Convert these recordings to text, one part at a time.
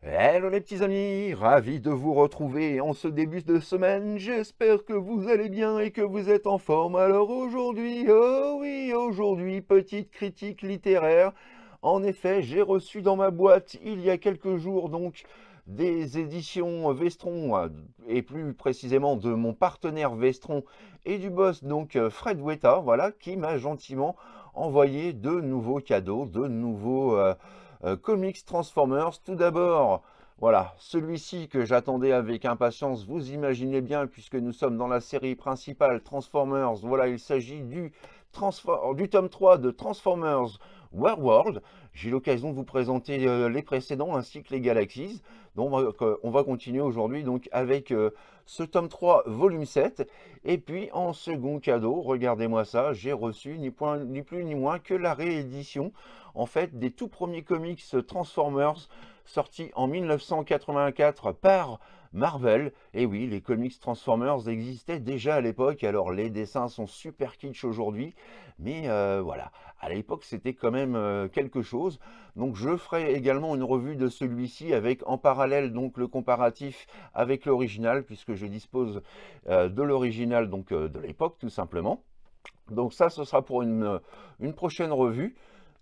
Hello les petits amis, ravi de vous retrouver en ce début de semaine, j'espère que vous allez bien et que vous êtes en forme. Alors aujourd'hui, oh oui, aujourd'hui, petite critique littéraire. En effet, j'ai reçu dans ma boîte, il y a quelques jours donc, des éditions Vestron, euh, et plus précisément de mon partenaire Vestron et du boss, donc euh, Fred Weta, voilà, qui m'a gentiment envoyé de nouveaux cadeaux, de nouveaux... Euh, euh, comics Transformers. Tout d'abord, voilà, celui-ci que j'attendais avec impatience, vous imaginez bien, puisque nous sommes dans la série principale Transformers. Voilà, il s'agit du, tome 3 de Transformers Warworld. J'ai l'occasion de vous présenter euh, les précédents ainsi que les Galaxies. Donc, on va, euh, continuer aujourd'hui donc avec ce tome 3, volume 7. Et puis, en second cadeau, regardez-moi ça, j'ai reçu ni, point, ni plus ni moins que la réédition, en fait, des tout premiers comics Transformers, sortis en 1984 par Marvel. Et oui, les comics Transformers existaient déjà à l'époque, alors les dessins sont super kitsch aujourd'hui, mais euh, voilà, à l'époque c'était quand même euh, quelque chose. Donc je ferai également une revue de celui-ci avec en parallèle donc le comparatif avec l'original, puisque je dispose euh, de l'original donc de l'époque tout simplement. Donc ça, ce sera pour une, une prochaine revue.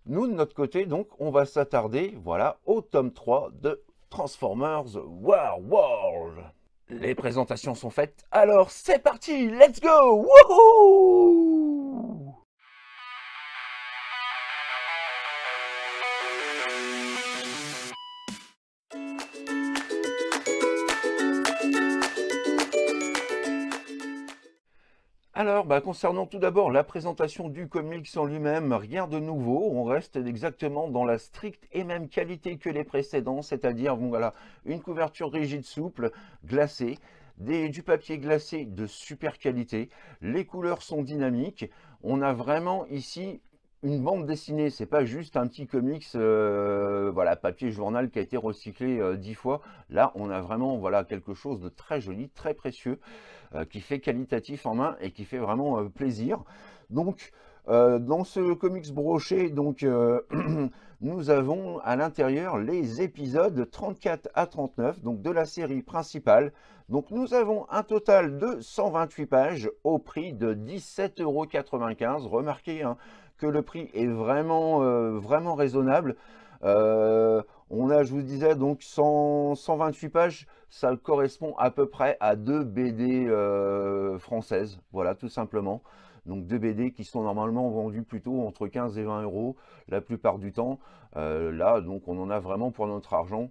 Nous, de notre côté, donc, on va s'attarder voilà, au tome 3 de Transformers War World. Les présentations sont faites, alors c'est parti, let's go Wouhou Alors, bah, concernant tout d'abord la présentation du comics en lui-même, rien de nouveau, on reste exactement dans la stricte et même qualité que les précédents, c'est-à-dire voilà, une couverture rigide souple, glacée, du papier glacé de super qualité, les couleurs sont dynamiques, on a vraiment ici une bande dessinée, c'est pas juste un petit comics, euh, voilà, papier journal qui a été recyclé euh, dix fois. Là, on a vraiment, voilà, quelque chose de très joli, très précieux, euh, qui fait qualitatif en main et qui fait vraiment plaisir. Donc, euh, dans ce comics broché, donc, euh, nous avons à l'intérieur les épisodes 34 à 39 donc de la série principale. Donc nous avons un total de 128 pages au prix de 17,95€. Remarquez hein, que le prix est vraiment, euh, raisonnable. on a, je vous disais, donc 128 pages, ça correspond à peu près à deux BD françaises. Voilà, tout simplement. Donc deux BD qui sont normalement vendus plutôt entre 15 et 20 euros la plupart du temps. Euh, là, donc on en a vraiment pour notre argent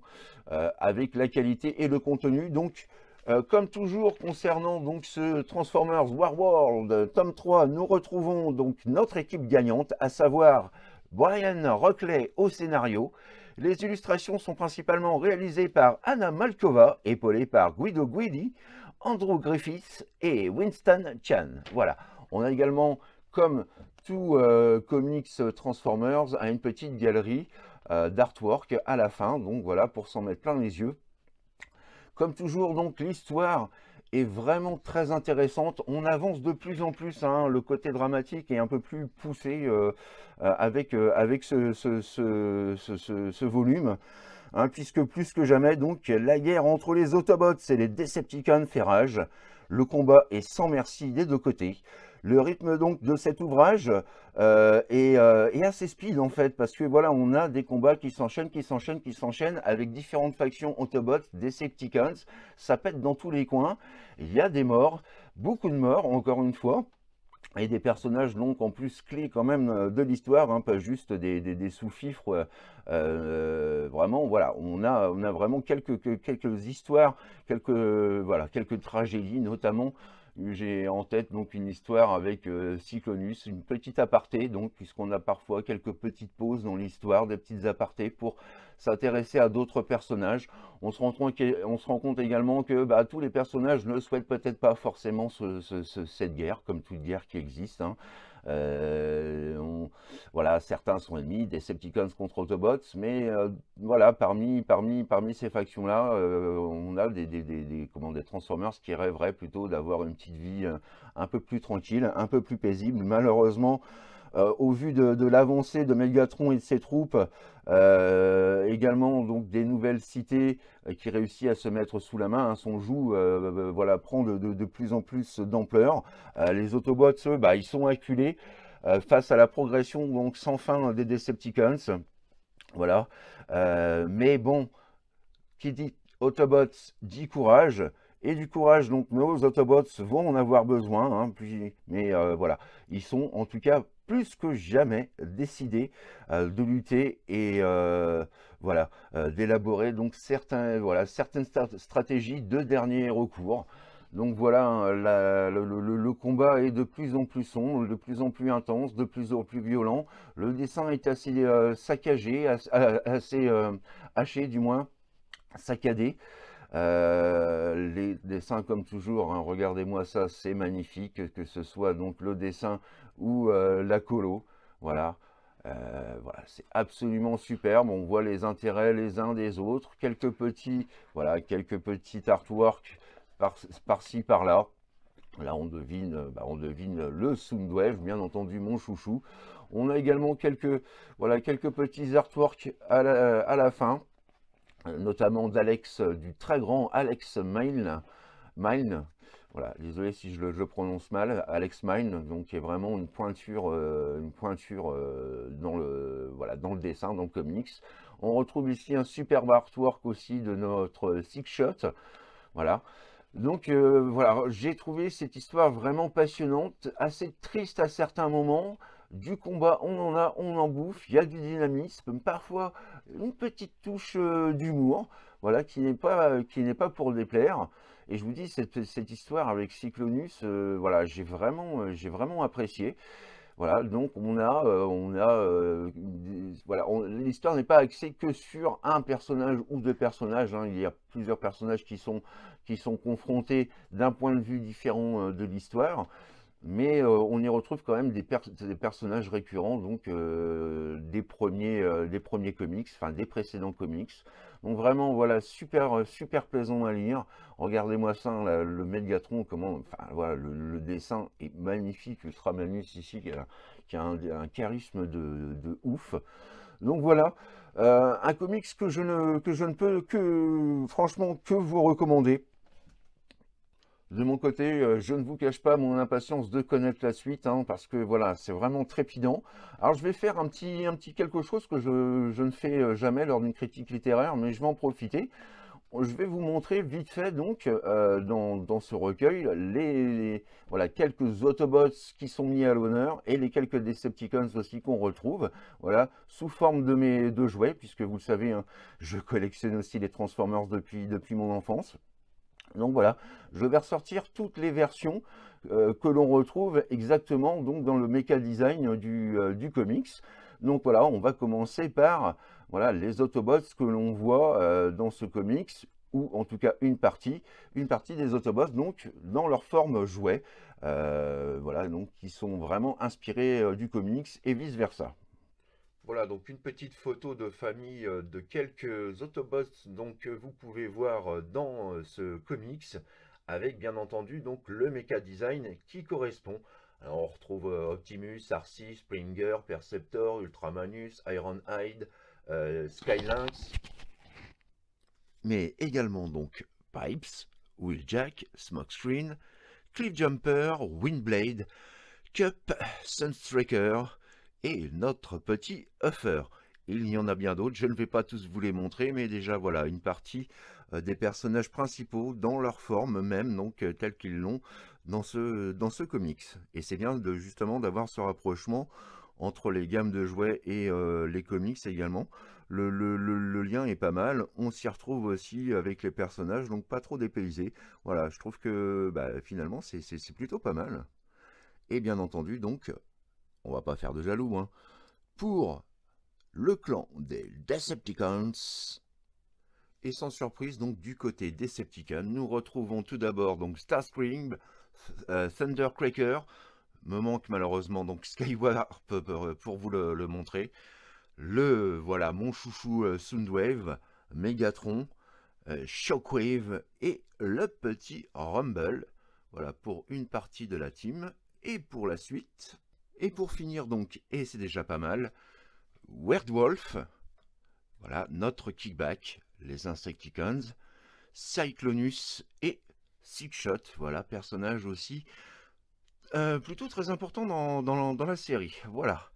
euh, avec la qualité et le contenu. Donc euh, comme toujours concernant donc ce Transformers War World tome 3, nous retrouvons donc notre équipe gagnante, à savoir Brian Rockley au scénario. Les illustrations sont principalement réalisées par Anna Malkova, épaulée par Guido Guidi, Andrew Griffiths et Winston Chan. Voilà. On a également, comme tout euh, Comics Transformers, une petite galerie euh, d'artwork à la fin. Donc voilà, pour s'en mettre plein les yeux. Comme toujours, donc l'histoire est vraiment très intéressante. On avance de plus en plus, hein. le côté dramatique est un peu plus poussé euh, avec, avec ce, volume, hein, puisque plus que jamais, donc, la guerre entre les Autobots et les Decepticons fait rage. Le combat est sans merci des deux côtés. Le rythme donc de cet ouvrage euh, euh, est, assez speed en fait, parce que voilà, on a des combats qui s'enchaînent, qui s'enchaînent, qui s'enchaînent avec différentes factions Autobots, Decepticons, ça pète dans tous les coins, il y a des morts, beaucoup de morts encore une fois, et des personnages donc en plus clés quand même euh, de l'histoire, hein, pas juste des, sous-fifres. vraiment, voilà, on a, on a vraiment quelques, quelques histoires, quelques, voilà, quelques tragédies notamment j'ai en tête donc une histoire avec euh, Cyclonus, une petite aparté, donc puisqu'on a parfois quelques petites pauses dans l'histoire, des petites apartés pour s'intéresser à d'autres personnages. On se, rend compte, également que bah, tous les personnages ne souhaitent peut-être pas forcément cette guerre, comme toute guerre qui existe. Hein. Euh, voilà, certains sont ennemis, Decepticons contre Autobots, mais euh, voilà, parmi, parmi, parmi ces factions-là, euh, on a des, des Transformers qui rêveraient plutôt d'avoir une petite vie un peu plus tranquille, un peu plus paisible. Malheureusement, euh, au vu de, l'avancée de Megatron et de ses troupes, euh, également donc des nouvelles cités euh, qui réussissent à se mettre sous la main, hein, son joug voilà, prend de, plus en plus d'ampleur. les Autobots, eux, bah, ils sont acculés face à la progression donc sans fin hein, des Decepticons. Voilà. mais bon, qui dit Autobots dit courage et du courage. Donc nos Autobots vont en avoir besoin, hein, mais voilà, ils sont en tout cas plus que jamais décidé euh, de lutter et euh, voilà euh, d'élaborer donc certains voilà certaines stratégies de dernier recours. Donc voilà, hein, le, combat est de plus en plus sombre, de plus en plus intense, de plus en plus violent. Le dessin est assez saccagé, assez haché du moins, saccadé. Euh, les dessins comme toujours, hein, regardez-moi ça, c'est magnifique, que ce soit donc le dessin ou euh, la colo, voilà. Euh, voilà, c'est absolument superbe, on voit les intérêts les uns des autres, quelques petits, voilà, quelques petits artworks par-ci, par là Là, on devine, bah, on devine le Soundwave, bien entendu, mon chouchou. On a également quelques, voilà, quelques petits artworks à la fin. Euh, notamment d'Alex, euh, du très grand Alex Mine. voilà, désolé si je le, prononce mal, Alex Mine, donc qui est vraiment une pointure, euh, une pointure dans, le, voilà, dans le dessin, dans le comics. On retrouve ici un superbe artwork aussi de notre Six Shot, voilà. Donc voilà, j'ai trouvé cette histoire vraiment passionnante, assez triste à certains moments, du combat, on en a, on en bouffe, il y a du dynamisme, parfois une petite touche euh, d'humour, voilà, qui n'est pas, qui n'est pas pour déplaire. Et je vous dis, cette, histoire avec Cyclonus, euh, voilà, j'ai vraiment, euh, vraiment apprécié. Voilà, donc on a, on a, voilà, l'histoire n'est pas axée que sur un personnage ou deux personnages. Hein. il y a plusieurs personnages qui sont, qui sont confrontés d'un point de vue différent de l'histoire mais euh, on y retrouve quand même des, personnages récurrents, donc euh, des, premiers, euh, des premiers comics, enfin des précédents comics. Donc vraiment, voilà, super, super plaisant à lire. Regardez-moi ça, le Megatron, comment, voilà, le, dessin est magnifique, ultra magnifique ici, qui a, un, charisme de, ouf. Donc voilà, un comics que je ne, que je ne peux que, franchement, que vous recommander. De mon côté, euh, je ne vous cache pas mon impatience de connaître la suite, hein, parce que voilà, c'est vraiment trépidant. Alors je vais faire un petit, quelque chose que je, ne fais euh, jamais lors d'une critique littéraire, mais je vais en profiter. Je vais vous montrer vite fait donc euh, dans, ce recueil les, voilà quelques Autobots qui sont mis à l'honneur et les quelques Decepticons aussi qu'on retrouve voilà sous forme de mes deux jouets puisque vous le savez hein, je collectionne aussi les Transformers depuis depuis mon enfance donc voilà, je vais ressortir toutes les versions euh, que l'on retrouve exactement donc, dans le méca design euh, du, comics. Donc voilà, on va commencer par voilà, les Autobots que l'on voit euh, dans ce comics, ou en tout cas une partie, une partie des Autobots, donc dans leur forme jouet, voilà, donc qui sont vraiment inspirés du comics et vice-versa. Voilà, donc une petite photo de famille euh, de quelques Autobots donc, que euh, vous pouvez voir euh, dans ce comics, avec bien entendu donc le méca design qui correspond. on retrouve Optimus, Arcee, Springer, Perceptor, Ultramanus, Ironhide, euh, mais également donc Pipes, Wheeljack, Smokescreen, Cliffjumper, Windblade, Cup, Sunstreaker, et notre petit offer Il y en a bien d'autres, je ne vais pas tous vous les montrer, mais déjà voilà, une partie euh, des personnages principaux dans leur forme même, donc euh, tels qu'ils l'ont dans ce, dans ce comics. Et c'est bien de, justement d'avoir ce rapprochement entre les gammes de jouets et euh, les comics également. Le, lien est pas mal, on s'y retrouve aussi avec les personnages, donc pas trop dépaysé. Voilà, je trouve que bah, finalement c'est plutôt pas mal. Et bien entendu, donc, on va pas faire de jaloux, hein, pour le clan des Decepticons. Et sans surprise, donc du côté Decepticons nous retrouvons tout d'abord donc Starscream, euh, Thundercracker, me manque malheureusement donc Skywarp euh, euh, pour vous le, montrer, le voilà mon chouchou Soundwave, Megatron, Shockwave et le petit Rumble. Voilà pour une partie de la team. Et pour la suite, et pour finir donc, et c'est déjà pas mal, Werewolf, voilà, notre kickback, les Insecticons, Cyclonus et Sixshot, voilà, personnage aussi euh, plutôt très important dans, la série. Voilà.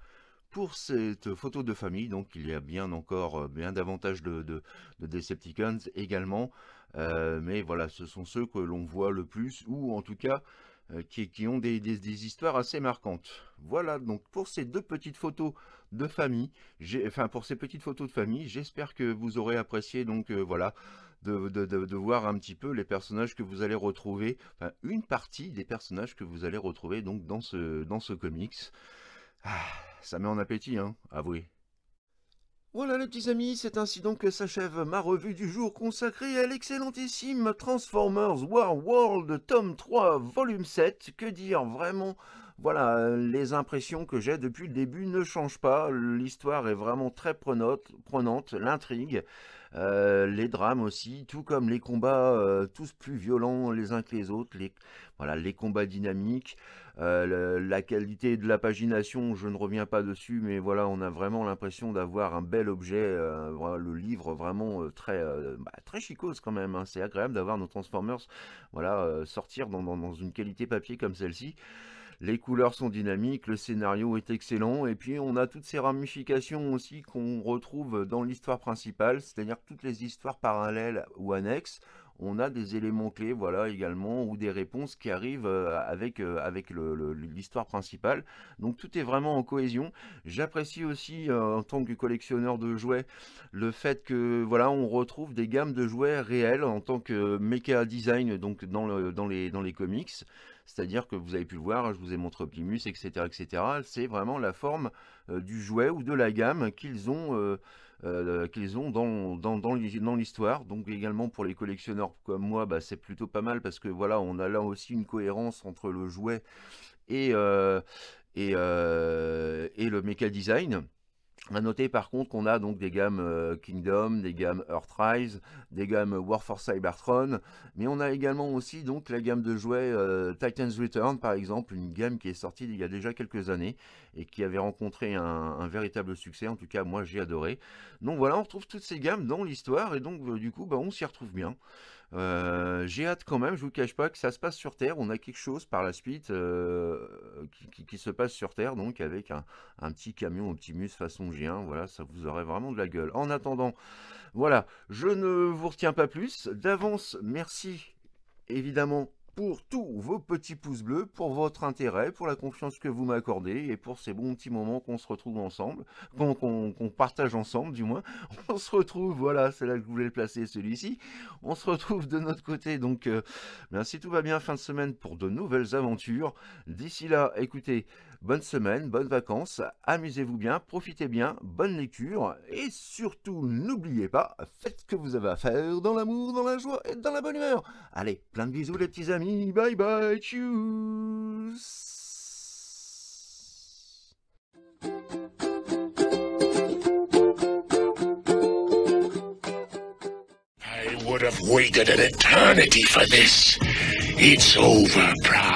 Pour cette photo de famille, donc il y a bien encore euh, bien davantage de, Decepticons également, euh, mais voilà, ce sont ceux que l'on voit le plus, ou en tout cas euh, qui, ont des, histoires assez marquantes. Voilà, donc pour ces deux petites photos de famille, enfin pour ces petites photos de famille, j'espère que vous aurez apprécié donc euh, voilà de, voir un petit peu les personnages que vous allez retrouver, enfin une partie des personnages que vous allez retrouver donc dans ce, dans ce comics. Ah, ça met en appétit, hein, avouez. Voilà les petits amis, c'est ainsi donc que s'achève ma revue du jour consacrée à l'excellentissime Transformers War World tome 3 volume 7. Que dire vraiment voilà, les impressions que j'ai depuis le début ne changent pas. L'histoire est vraiment très prenante, prenante l'intrigue. Euh, les drames aussi, tout comme les combats euh, tous plus violents les uns que les autres, les, voilà, les combats dynamiques, euh, la qualité de la pagination, je ne reviens pas dessus, mais voilà, on a vraiment l'impression d'avoir un bel objet, le livre vraiment très, bah, très chicose quand même, hein. c'est agréable d'avoir nos Transformers voilà, sortir dans une qualité papier comme celle-ci les couleurs sont dynamiques, le scénario est excellent, et puis on a toutes ces ramifications aussi qu'on retrouve dans l'histoire principale, c'est-à-dire toutes les histoires parallèles ou annexes, on a des éléments clés, voilà, également, ou des réponses qui arrivent euh, avec, euh, avec l'histoire principale. Donc tout est vraiment en cohésion. J'apprécie aussi, euh, en tant que collectionneur de jouets, le fait que, voilà, on retrouve des gammes de jouets réels en tant que mecha design, donc dans, dans les comics c'est-à-dire que vous avez pu le voir, hein, je vous ai montré Optimus, etc. etc. C'est vraiment la forme euh, du jouet ou de la gamme qu'ils ont, euh, euh, ont dans, dans l'histoire. Donc également pour les collectionneurs comme moi, bah, c'est plutôt pas mal parce que voilà, on a là aussi une cohérence entre le jouet et, et, le méca design à noter par contre qu'on a donc des gammes euh, Kingdom, des gammes Earthrise, des gammes War for Cybertron, mais on a également aussi donc la gamme de jouets euh, Titan's Return par exemple, une gamme qui est sortie il y a déjà quelques années et qui avait rencontré un, véritable succès, en tout cas moi j'ai adoré. Donc voilà, on retrouve toutes ces gammes dans l'histoire et donc euh, du coup bah, on s'y retrouve bien. Euh, j'ai hâte quand même, je vous cache pas que ça se passe sur Terre. On a quelque chose par la suite euh, qui, se passe sur Terre, donc avec un, un petit camion Optimus façon G1. Voilà, ça vous aurait vraiment de la gueule. En attendant, voilà, je ne vous retiens pas plus. D'avance, merci évidemment pour tous vos petits pouces bleus, pour votre intérêt, pour la confiance que vous m'accordez et pour ces bons petits moments qu'on se retrouve ensemble, qu'on partage ensemble du moins. On se retrouve, voilà, c'est là que je voulais le placer celui-ci. On se retrouve de notre côté, donc euh, ben, si tout va bien, fin de semaine pour de nouvelles aventures. D'ici là, écoutez, bonne semaine, bonnes vacances, amusez-vous bien, profitez bien, bonne lecture et surtout n'oubliez pas, faites ce que vous avez à faire dans l'amour, dans la joie et dans la bonne humeur. Allez, plein de bisous les petits amis. Bye bye. Tschüss. I would have waited an eternity for this. It's over, Brad.